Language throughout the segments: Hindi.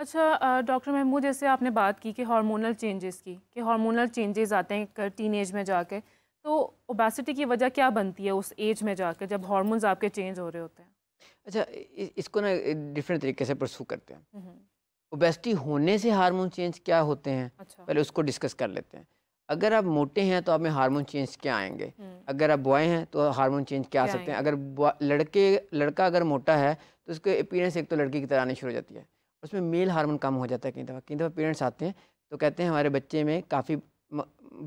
अच्छा डॉक्टर महमूद जैसे आपने बात की कि हार्मोनल चेंजेस की कि हार्मोनल चेंजेस आते हैं टीन एज में जाके तो ओबेसिटी की वजह क्या बनती है उस एज में जाके जब हार्मोन्स आपके चेंज हो रहे होते हैं अच्छा इसको ना डिफरेंट तरीके से प्रसू करते हैं ओबेसिटी हम्म, हम्म। होने से हार्मोन चेंज क्या होते हैं अच्छा। पहले उसको डिस्कस कर लेते हैं अगर आप मोटे हैं तो आप में हार्मोन चेंज क्या आएंगे हम्म। अगर आप बॉय हैं तो हार्मोन चेंज क्या आ सकते हैं अगर लड़के लड़का अगर मोटा है तो उसके अपीरेंस एक तो लड़की की तरह आनी शुरू हो जाती है उसमें मेल हार्मोन कम हो जाता है कई दफ़ा कई दफ़ा पेरेंट्स आते हैं तो कहते हैं हमारे बच्चे में काफ़ी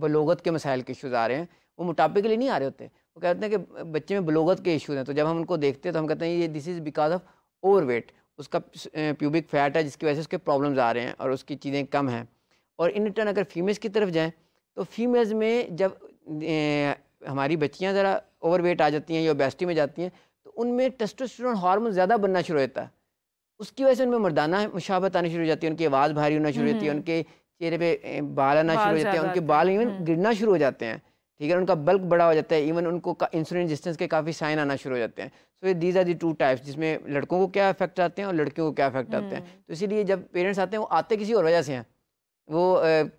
बलोगत के मसाइल के इशूज़ आ रहे हैं वो मोटापे के लिए नहीं आ रहे होते वो कहते हैं कि बच्चे में बलोगत के इशूज़ हैं तो जब हम उनको देखते हैं तो हम कहते हैं ये this is because of overweight उसका प्यूबिक फैट है जिसकी वजह से उसके प्रॉब्लम्स आ रहे हैं और उसकी चीज़ें कम हैं और इन रिटर्न अगर फीमेल्स की तरफ जाएँ तो फीमेल्स में जब ए, हमारी बच्चियाँ ज़रा ओवर वेट आ जाती हैं या बेस्टी में जाती हैं तो उनमें टेस्टोस्टेरोन हार्मोन ज़्यादा बनना शुरू होता है उसकी वजह से उनमें मर्दाना मुशाबत आनी शुरू हो जाती है उनकी आवाज़ भारी होना शुरू हो जाती है हम्म। उनके चेहरे पे बाल आना शुरू हो जाते हैं उनके बाल इवन हम्म। गिरना शुरू हो जाते हैं ठीक है उनका बल्क बड़ा हो जाता है इवन उनको इंसुलिन रेजिस्टेंस के काफ़ी साइन आना शुरू हो जाते हैं so these are the two types जिसमें लड़कों को क्या इफेक्ट आते हैं और लड़कियों को क्या इफेक्ट आते हैं हम्म। तो इसीलिए जब पेरेंट्स आते हैं वो आते किसी और वजह से हैं वो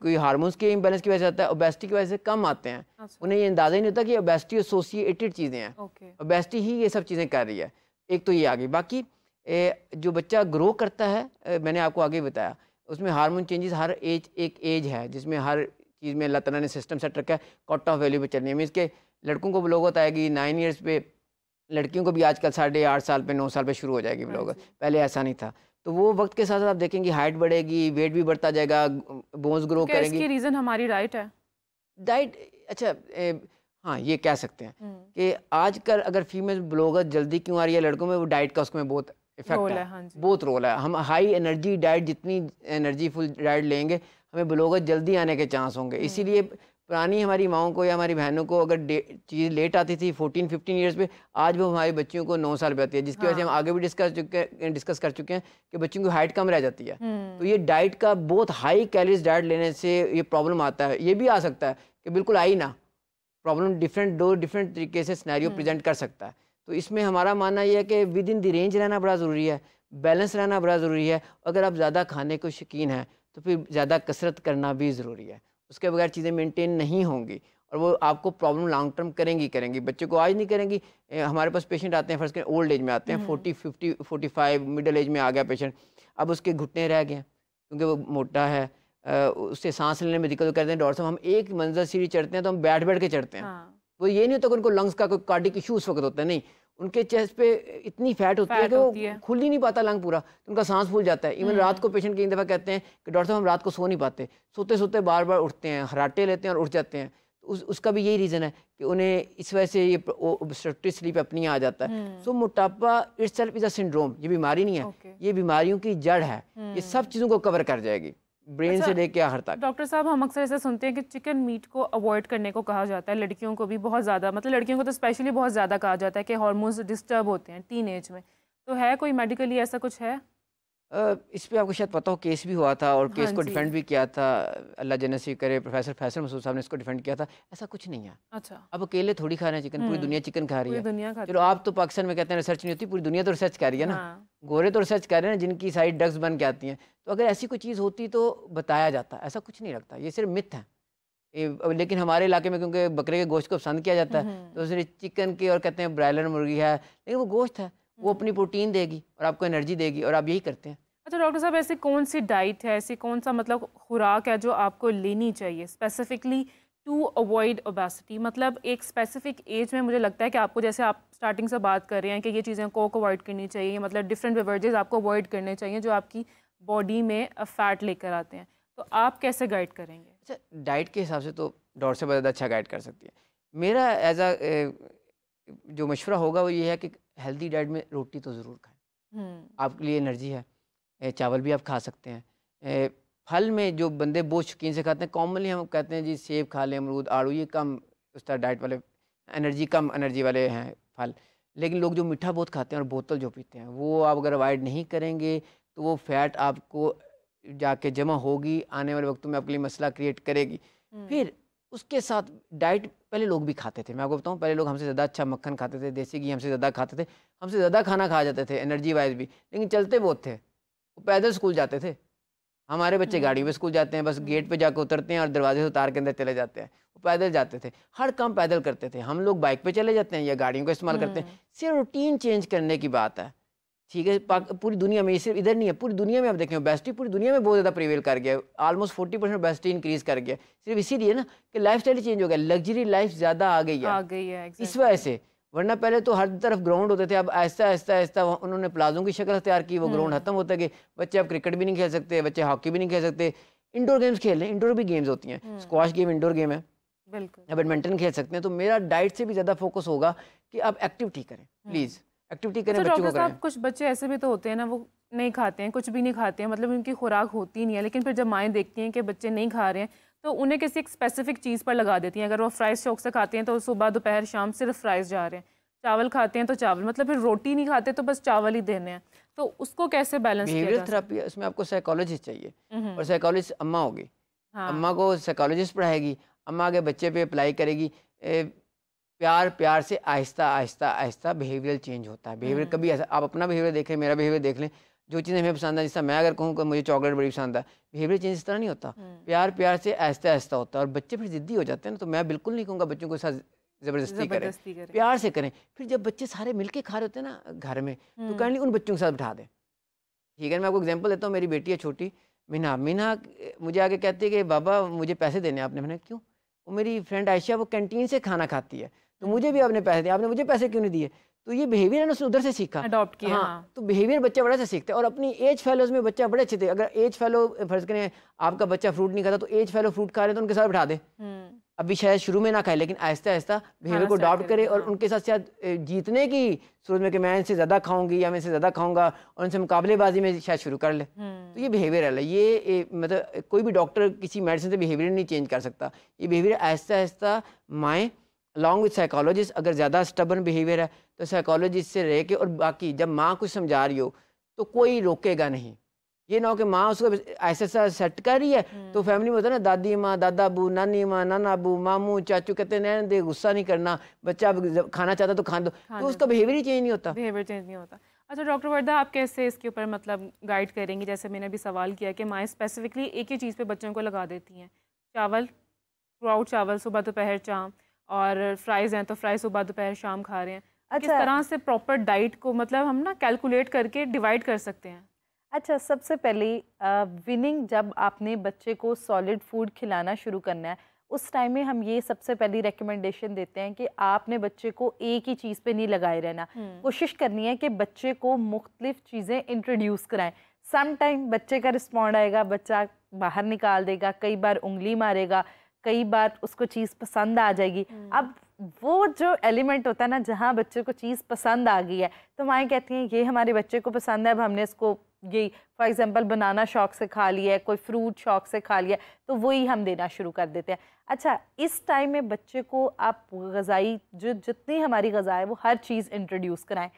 कोई हार्मोन्स के इम्बेलेंस की वजह से आता है ओबेसिटी की वजह से कम आते हैं अच्छा। उन्हें ये अंदाज़ा ही नहीं होता कि ओबेसिटी एसोसिएटेड चीज़ें हैं ओबेसिटी ही ये सब चीज़ें कर रही है एक तो ये आ गई बाकी जो बच्चा ग्रो करता है मैंने आपको आगे बताया उसमें हार्मोन चेंजेस हर एज एक एज है जिसमें हर चीज़ में अल्लाह तला ने सिस्टम सेट रखा है कॉट ऑफ वैल्यू पर चलनी है मीन्स के लड़कों को ब्लॉग होता है कि नाइन ईयर्स पे लड़कियों को भी आजकल साढ़े आठ साल पे नौ साल पे शुरू हो जाएगी ब्लॉग हाँ पहले ऐसा नहीं था तो वो वक्त के साथ साथ आप देखेंगे हाइट बढ़ेगी वेट भी बढ़ता जाएगा बोन्स ग्रो करेंगे इसकी रीज़न हमारी डाइट है डाइट अच्छा ए, हाँ ये कह सकते हैं हम्म। कि आजकल अगर फीमेल ब्लॉगर जल्दी क्यों आ रही है लड़कों में वो डाइट का उसमें बहुत इफेक्ट है, हाँ बहुत रोल है हम हाई एनर्जी डाइट जितनी एनर्जी फुल डाइट लेंगे हमें ब्लोगर जल्दी आने के चांस होंगे हम्म। इसीलिए पुरानी हमारी माओ को या हमारी बहनों को अगर चीज़ लेट आती थी फोर्टीन फिफ्टीन ईयर्स पे आज वो हमारी बच्चियों को नौ साल पे आती है जिसकी हाँ। वजह से हम हाँ। आगे भी डिस्कस चुके डिस्कस कर चुके हैं कि बच्चियों की हाइट कम रह जाती है हम्म। तो ये डाइट का बहुत हाई कैलरीज डाइट लेने से ये प्रॉब्लम आता है ये भी आ सकता है कि बिल्कुल आई ना प्रॉब्लम डिफरेंट दो डिफरेंट तरीके से स्नैरियो हम्म। प्रजेंट कर सकता है तो इसमें हमारा मानना यह है कि विद इन द रेंज रहना बड़ा ज़रूरी है बैलेंस रहना बड़ा ज़रूरी है अगर आप ज़्यादा खाने को शौकीन हैं तो फिर ज़्यादा कसरत करना भी ज़रूरी है उसके बगैर चीज़ें मेंटेन नहीं होंगी और वो आपको प्रॉब्लम लॉन्ग टर्म करेंगी करेंगी बच्चे को आज नहीं करेंगी हमारे पास पेशेंट आते हैं फर्स्ट करें ओल्ड एज में आते हैं forty fifty forty five middle age में आ गया पेशेंट अब उसके घुटने रह गए क्योंकि वो मोटा है उससे सांस लेने में दिक्कत करते हैं डॉक्टर साहब हम एक मंजर सीढ़ी चढ़ते हैं तो हम बैठ बैठ के चढ़ते हैं हाँ। वो ये नहीं होता कि उनको लंग्स का कोई कार्डिक इशू उस वक्त होता है नहीं उनके चेस्ट पे इतनी फैट होती फैट है कि वो खुल ही नहीं पाता लंग पूरा तो उनका सांस फूल जाता है इवन हम्म। रात को पेशेंट कई दफ़ा कहते हैं कि डॉक्टर साहब हम रात को सो नहीं पाते सोते सोते बार बार उठते हैं हराटे लेते हैं और उठ जाते हैं तो उस उसका भी यही रीज़न है कि उन्हें इस वजह से ये ऑब्स्ट्रक्टिव स्लीप अपनी आ जाता है सो हम्म। so, मोटापा itself is a syndrome ये बीमारी नहीं है okay. ये बीमारियों की जड़ है ये हम्म। सब चीज़ों को कवर कर जाएगी ब्रेन अच्छा, से लेके आखिर तक डॉक्टर साहब हम अक्सर ऐसे सुनते हैं कि चिकन मीट को अवॉइड करने को कहा जाता है लड़कियों को भी बहुत ज़्यादा मतलब लड़कियों को तो स्पेशली बहुत ज़्यादा कहा जाता है कि हॉर्मोन्स डिस्टर्ब होते हैं टीन में तो है कोई मेडिकली ऐसा कुछ है इस पर आपको शायद पता हो केस भी हुआ था और केस हाँ को डिफेंड भी किया था अल्लाह जन करे प्रोफेसर फैसल मसूद साहब ने इसको डिफेंड किया था ऐसा कुछ नहीं है अच्छा अब अकेले थोड़ी खा रहे हैं चिकन पूरी हम्म। दुनिया चिकन खा रही है चलो आप तो पाकिस्तान में कहते हैं रिसर्च नहीं होती पूरी दुनिया तो रिसर्च कर रही है ना हाँ। गोरे तो रिसर्च कर रहे हैं जिनकी साइड ड्रग्स बन के आती हैं तो अगर ऐसी कोई चीज़ होती तो बताया जाता ऐसा कुछ नहीं रखता ये सिर्फ मिथ है लेकिन हमारे इलाके में क्योंकि बकरे के गोश्त को पसंद किया जाता है हम्म। तो उसने चिकन के और कहते हैं ब्रायलर मुर्गी है लेकिन वो गोश्त है वो हम्म। अपनी प्रोटीन देगी और आपको एनर्जी देगी और आप यही करते हैं अच्छा डॉक्टर साहब ऐसी कौन सी डाइट है ऐसी कौन सा मतलब खुराक है जो आपको लेनी चाहिए स्पेसिफिकली टू अवॉइड ओबेसिटी मतलब एक स्पेसिफिक एज में मुझे लगता है कि आपको जैसे आप स्टार्टिंग से बात कर रहे हैं कि ये चीज़ें कोक अवॉइड करनी चाहिए मतलब डिफरेंट बेवरेजेस आपको अवॉइड करने चाहिए जो आपकी बॉडी में फ़ैट लेकर आते हैं तो आप कैसे गाइड करेंगे अच्छा डाइट के हिसाब से तो डॉक्टर से ज़्यादा अच्छा गाइड कर सकती है मेरा एज आ जो मशवरा होगा वो ये है कि हेल्दी डाइट में रोटी तो ज़रूर खाएँ हम्म। आपके लिए एनर्जी है चावल भी आप खा सकते हैं फल में जो बंदे बहुत शौकीन से खाते हैं कॉमनली हम कहते हैं जी सेब खा लें अमरूद आड़ू ये कम उस तरह डाइट वाले एनर्जी कम एनर्जी वाले हैं फल लेकिन लोग जो मीठा बहुत खाते हैं और बोतल जो पीते हैं वो आप अगर अवॉइड नहीं करेंगे तो वो फैट आपको जाके जमा होगी आने वाले वक्त में आपके लिए मसला क्रिएट करेगी हम्म। फिर उसके साथ डाइट पहले लोग भी खाते थे मैं आपको बताऊँ पहले लोग हमसे ज़्यादा अच्छा मक्खन खाते थे देसी घी हमसे ज़्यादा खाते थे हमसे ज़्यादा खाना खा जाते थे एनर्जी वाइज भी लेकिन चलते बहुत थे पैदल स्कूल जाते थे हमारे बच्चे हम्म। गाड़ी में स्कूल जाते हैं बस हम्म। गेट पे जाकर उतरते हैं और दरवाजे से उतार के अंदर चले जाते हैं वो पैदल जाते थे हर काम पैदल करते थे हम लोग बाइक पे चले जाते हैं या गाड़ियों का इस्तेमाल करते हैं हम्म। सिर्फ रूटीन चेंज करने की बात है ठीक है पूरी दुनिया में ये सिर्फ इधर नहीं है पूरी दुनिया में आप देखें बेस्टी पूरी दुनिया में बहुत ज़्यादा प्रिवेल कर गया ऑलमोस्ट फोर्टी परसेंट बेस्टी इंक्रीज कर गया सिर्फ इसीलिए ना कि लाइफ स्टाइल चेंज हो गया लग्जरी लाइफ ज़्यादा आ गई है आ गई है इस वजह से वरना पहले तो हर तरफ ग्राउंड होते थे अब ऐसा ऐसा ऐसा उन्होंने प्लाजों की शक्ल अख्तियार की वो ग्राउंड हम्म। खत्म होता गए बच्चे अब क्रिकेट भी नहीं खेल सकते बच्चे हॉकी भी नहीं खेल सकते इंडोर गेम्स खेल रहे इंडोर भी गेम्स होती हैं स्क्वाश गेम इंडोर गेम है बिल्कुल बैडमिंटन खेल सकते हैं तो मेरा डाइट से भी ज़्यादा फोकस होगा कि आप एक्टिविटी करें प्लीज़ हम्म। एक्टिविटी करें अच्छा, बच्चों को करें कुछ बच्चे ऐसे भी तो होते हैं ना वो नहीं खाते हैं कुछ भी नहीं खाते हैं मतलब उनकी खुराक होती नहीं है लेकिन फिर जब माएँ देखती हैं कि बच्चे नहीं खा रहे हैं तो उन्हें किसी एक स्पेसिफिक चीज़ पर लगा देती हैं अगर वो फ्राइज़ शौक से खाते हैं तो सुबह दोपहर शाम सिर्फ फ्राइज़ जा रहे हैं चावल खाते हैं तो चावल मतलब फिर रोटी नहीं खाते तो बस चावल ही देने हैं तो उसको कैसे बैलेंस बिहेवियर उसमें आपको साइकोलॉजिस्ट चाहिए हम्म, हम्म। और साइकोलॉजिस्ट अम्मा होगी हाँ। अम्मा को साइकोलॉजिस्ट पढ़ाएगी अम्मा आगे बच्चे पे अप्लाई करेगी ए, प्यार प्यार से आहिस्ता आहिस्ता आहिस्ता बिहेवियर चेंज होता है बिहेवियर हम्म, कभी ऐसा आप अपना बिहेवियर देख लें मेरा बिहेवियर देख लें जो चीज़ें हमें पसंद है जैसा मैं अगर कहूँ कि मुझे चॉकलेट बड़ी पसंद है बिहेवियर चेंज इस तरह नहीं होता हम्म। प्यार प्यार से आहिस्ता आहिस्ता होता है और बच्चे फिर ज़िद्दी हो जाते हैं ना तो मैं बिल्कुल नहीं कहूँगा बच्चों को साथ ज़बरदस्ती करें।, प्यार से करें फिर जब बच्चे सारे मिलकर खा रहे होते हैं ना घर में तो काइंडली हम्म। उन बच्चों के साथ बैठा दें ठीक है मैं आपको एग्जाम्पल देता हूँ मेरी बेटी है छोटी मीना मीना मुझे आगे कहती है कि बाबा मुझे पैसे देने आपने मैंने क्यों वो मेरी फ्रेंड आयशा वो कैंटीन से खाना खाती है तो हम्म। मुझे भी आपने पैसे दिए आपने मुझे पैसे क्यों नहीं दिए तो ये बिहेवियर है ना उसने उधर से सीखा अडॉप्ट किया हाँ, हाँ। तो बिहेवियर बच्चा बड़ा से सीखता है और अपनी एज फैलोज में बच्चा बड़े अच्छे थे अगर एज फैलो फर्ज करें आपका बच्चा फ्रूट नहीं खाता तो एज फैलो फ्रूट खा रहे तो उनके साथ बैठा दे हम्म। अभी शायद शुरू में ना खाए लेकिन आहिस्ता आहिस्ता बिहेवियर हाँ, को अडॉप्ट करे और हाँ। उनके साथ शायद जीतने की सूरत में कि मैं इनसे ज़्यादा खाऊंगी या मैं इनसे ज़्यादा खाऊंगा और उनसे मुकाबलेबाजी में शायद शुरू कर ले हम्म। तो ये बिहेवियर है ये मतलब कोई भी डॉक्टर किसी मेडिसिन से बिहेवियर नहीं चेंज कर सकता ये बिहेवियर आहिस्ता आहिस्ता माएँ अलॉन्ग विद साइकोलॉजिस्ट अगर ज़्यादा स्टबन बिहेवियर है तो साइकोलॉजिस्ट से रह के और बाकी जब माँ कुछ समझा रही हो तो कोई रोकेगा नहीं ये ना हो कि माँ उसको ऐसा ऐसा सेट कर रही है तो फैमिली हम्म। में होता है ना दादी माँ दादा अबू नानी माँ नाना अबू मामू चाचू कहते हैं दे गुस्सा नहीं करना बच्चा अब खाना चाहता तो खा दो तो उसका बिहेवियर ही चेंज नहीं होता बिहेवियर चेंज नहीं होता अच्छा डॉक्टर वर्धा आप कैसे इसके ऊपर मतलब गाइड करेंगी जैसे मैंने अभी सवाल किया कि माएँ स्पेसिफिकली एक ही चीज़ पर बच्चों को लगा देती हैं चावल थ्रू आउट चावल सुबह दोपहर चाँप और फ्राइज़ हैं तो फ्राइज़ सुबह दोपहर शाम खा रहे हैं अच्छा किस तरह से प्रॉपर डाइट को मतलब हम ना कैलकुलेट करके डिवाइड कर सकते हैं अच्छा सबसे पहले विनिंग जब आपने बच्चे को सॉलिड फूड खिलाना शुरू करना है उस टाइम में हम ये सबसे पहली रिकमेंडेशन देते हैं कि आपने बच्चे को एक ही चीज़ पे नहीं लगाए रहना हम्म। कोशिश करनी है कि बच्चे को मुख्तलिफ चीज़ें इंट्रोड्यूस कराएं सम टाइम बच्चे का रिस्पॉन्ड आएगा बच्चा बाहर निकाल देगा कई बार उंगली मारेगा कई बार उसको चीज़ पसंद आ जाएगी हम्म। अब वो जो एलिमेंट होता है ना जहाँ बच्चे को चीज़ पसंद आ गई है तो माएँ कहती हैं ये हमारे बच्चे को पसंद है अब हमने इसको यही फॉर एग्जांपल बनाना शौक से खा लिया है कोई फ्रूट शौक से खा लिया तो वही हम देना शुरू कर देते हैं अच्छा इस टाइम में बच्चे को आप गज़ाई जो जितनी हमारी गज़ा है वो हर चीज़ इंट्रोड्यूस कराएं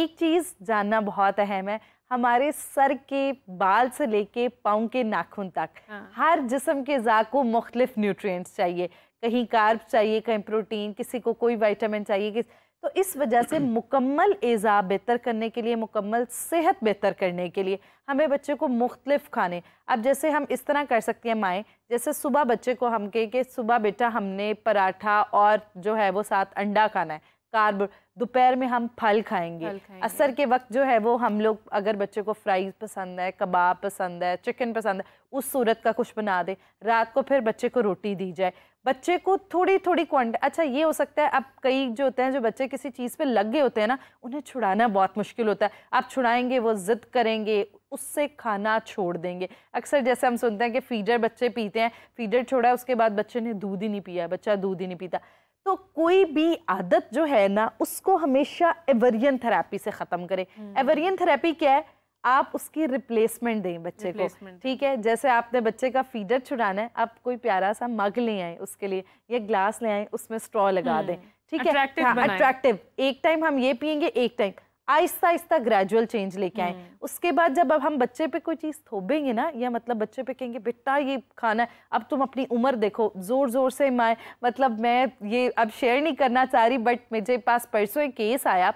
एक चीज़ जानना बहुत अहम है हमारे सर के बाल से लेके पाँव के नाखून तक हाँ। हर जिसम के ज़ा को मुख्तफ न्यूट्रिएंट्स चाहिए कहीं कार्ब चाहिए कहीं प्रोटीन किसी को कोई विटामिन चाहिए किस तो इस वजह से मुकम्मल एज़ा बेहतर करने के लिए मुकम्मल सेहत बेहतर करने के लिए हमें बच्चे को मुख्तलिफ खाने अब जैसे हम इस तरह कर सकते हैं माएँ जैसे सुबह बच्चे को हम कहें कि सुबह बेटा हमने पराठा और जो है वो साथ अंडा खाना है कार्ब दोपहर में हम फल खाएंगे, खाएंगे। असर के वक्त जो है वो हम लोग अगर बच्चे को फ्राइज पसंद है कबाब पसंद है चिकन पसंद है उस सूरत का कुछ बना दे रात को फिर बच्चे को रोटी दी जाए बच्चे को थोड़ी थोड़ी क्वान्ट अच्छा ये हो सकता है अब कई जो होते हैं जो बच्चे किसी चीज़ पे लग गए होते हैं ना उन्हें छुड़ाना बहुत मुश्किल होता है आप छुड़ाएंगे वो ज़िद करेंगे उससे खाना छोड़ देंगे अक्सर जैसे हम सुनते हैं कि फीडर बच्चे पीते हैं फीडर छोड़ा उसके बाद बच्चे ने दूध ही नहीं पिया बच्चा दूध ही नहीं पीता तो कोई भी आदत जो है ना उसको हमेशा एवरियन थेरेपी से ख़त्म करें हम्म। एवरियन थेरेपी क्या है आप उसकी रिप्लेसमेंट दें बच्चे को ठीक है जैसे आपने बच्चे का फीडर छुड़ाना है आप कोई प्यारा सा मग ले आए उसके लिए या ग्लास ले आए उसमें स्ट्रॉ लगा हम्म। दें ठीक है अट्रैक्टिव हाँ, एक टाइम हम ये पियेंगे एक टाइम आहिस्ता आहिस्ता ग्रेजुअल चेंज लेके आए हम्म। उसके बाद जब अब हम बच्चे पे कोई चीज़ थोपेंगे ना या मतलब बच्चे पे कहेंगे बेटा ये खाना है अब तुम अपनी उम्र देखो ज़ोर ज़ोर से माए मतलब मैं ये अब शेयर नहीं करना चाह रही बट मेरे पास परसों एक केस आया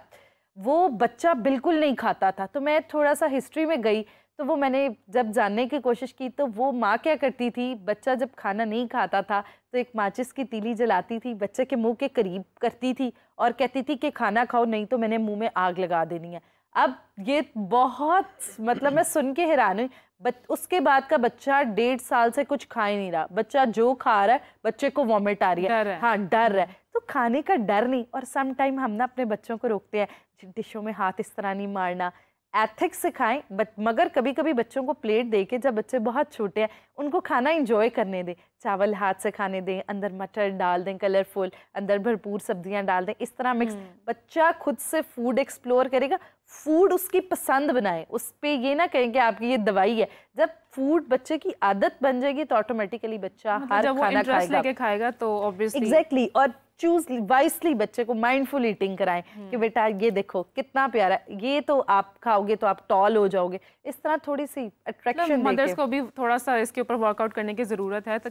वो बच्चा बिल्कुल नहीं खाता था तो मैं थोड़ा सा हिस्ट्री में गई तो वो मैंने जब जानने की कोशिश की तो वो माँ क्या करती थी बच्चा जब खाना नहीं खाता था तो एक माचिस की तीली जलाती थी बच्चे के मुंह के करीब करती थी और कहती थी कि खाना खाओ नहीं तो मैंने मुंह में आग लगा देनी है अब ये बहुत मतलब मैं सुन के हैरान हुई बट उसके बाद का बच्चा डेढ़ साल से कुछ खा ही नहीं रहा बच्चा जो खा रहा है बच्चे को वॉमिट आ रही है हाँ डर है तो खाने का डर नहीं और सम टाइम हम ना अपने बच्चों को रोकते हैं डिशों में हाथ इस तरह नहीं मारना एथिक्स सिखाएं बट मगर कभी कभी बच्चों को प्लेट दे के जब बच्चे बहुत छोटे हैं उनको खाना इंजॉय करने दें चावल हाथ से खाने दें अंदर मटर डाल दें कलरफुल अंदर भरपूर सब्जियां डाल दें इस तरह मिक्स हम्म। बच्चा खुद से फूड एक्सप्लोर करेगा फूड उसकी पसंद बनाएं उस पर ये ना कहें कि आपकी ये दवाई है जब फूड बच्चे की आदत बन जाएगी तो ऑटोमेटिकली बच्चा मतलब हर खाना खाएगा लेके खाएगा तो ऑब्वियसली एग्जैक्टली exactly, और चूज वाइसली बच्चे को माइंडफुल ईटिंग कराएं कि हम्म। बेटा ये देखो कितना प्यारा ये तो आप खाओगे तो आप टॉल हो जाओगे इस तरह थोड़ी सी अट्रैक्शन मतलब मदर्स को भी थोड़ा सा इसके ऊपर वर्कआउट करने की जरूरत है तो